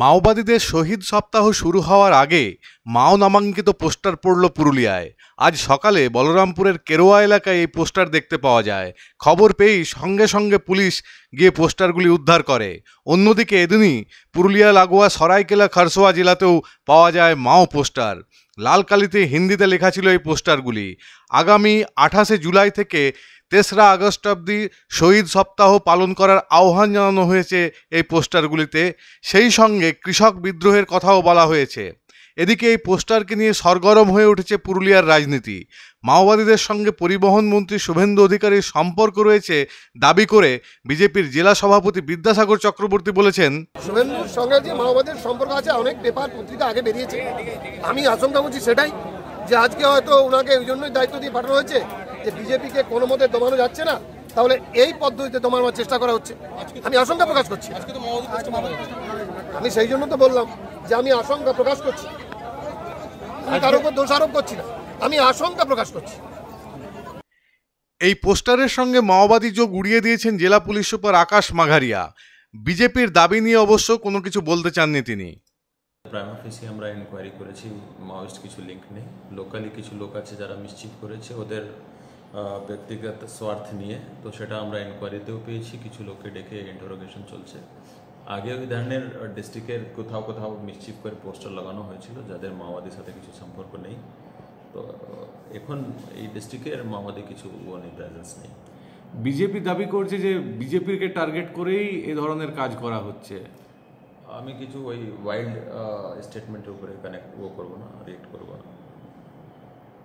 মাওবাদীদের শহীদ সপ্তাহ শুরু হওয়ার আগে মাও নামাঙ্কিত পোস্টার পড়ল পুরুলিয়ায় আজ সকালে বলরামপুরের কেরোয়া এলাকায় এই পোস্টার দেখতে পাওয়া যায় খবর পেয়েই সঙ্গে সঙ্গে পুলিশ গিয়ে পোস্টারগুলি উদ্ধার করে অন্যদিকে এদিনই পুরুলিয়া লাগোয়া সরাইকেলা খারসোয়া জেলাতেও পাওয়া যায় মাও পোস্টার লাল কালিতে হিন্দিতে লেখা ছিল এই পোস্টারগুলি আগামী আঠাশে জুলাই থেকে তেসরা আগস্ট অব্দি শহীদ সপ্তাহ পালন করার আহ্বান জানানো হয়েছে এই পোস্টারগুলিতে সেই সঙ্গে কৃষক বিদ্রোহের কথাও বলা হয়েছে এদিকে এই পোস্টারকে নিয়ে সরগরম হয়ে উঠেছে পুরুলিয়ার রাজনীতি মাওবাদীদের সঙ্গে পরিবহন মন্ত্রী শুভেন্দু অধিকারীর সম্পর্ক রয়েছে দাবি করে বিজেপির জেলা সভাপতি বিদ্যাসাগর চক্রবর্তী বলেছেন শুভেন্দুর সঙ্গে যে মাওবাদীর সম্পর্ক আছে অনেক পেপার পত্রিকা আগে বেরিয়েছে আমি আশঙ্কা করছি সেটাই যে আজকে হয়তো ওনাকে ওই জন্যই দায়িত্ব দিয়ে পাঠানো হয়েছে যে বিজেপিকে কোনো মতে দমানো যাচ্ছে না তাহলে এই পদ্ধতিতে দমানোর চেষ্টা করা হচ্ছে আমি আশঙ্কা প্রকাশ করছি আমি সেই জন্য তো বললাম যে আমি আশঙ্কা প্রকাশ করছি আমি কারোর উপর দোষারোপ করছি না আমি আশঙ্কা প্রকাশ করছি এই পোস্টারের সঙ্গে মাওবাদী যোগ উড়িয়ে দিয়েছেন জেলা পুলিশ সুপার আকাশ মাঘারিয়া বিজেপির দাবি নিয়ে অবশ্য কোনো কিছু বলতে চাননি তিনি প্রাইম অফিসে আমরা ইনকোয়ারি করেছি মাওয়িস্ট কিছু লিঙ্ক নেই লোকালি কিছু লোক আছে যারা মিশ্চিত করেছে ওদের ব্যক্তিগত স্বার্থ নিয়ে তো সেটা আমরা এনকোয়ারিতেও পেয়েছি কিছু লোককে ডেকে ইন্টারোগেশন চলছে আগে ওই ধরনের ডিস্ট্রিক্টের কোথাও কোথাও মিসচিপ করে পোস্টার লাগানো হয়েছিল যাদের মাওবাদীর সাথে কিছু সম্পর্ক নেই তো এখন এই ডিস্ট্রিক্টের মাওবাদী কিছু নেই প্রেজেন্স নেই বিজেপি দাবি করছে যে বিজেপিকে টার্গেট করেই এ ধরনের কাজ করা হচ্ছে আমি কিছু ওই ওয়াইল্ড স্টেটমেন্টের উপরে কানেক্ট ও করবো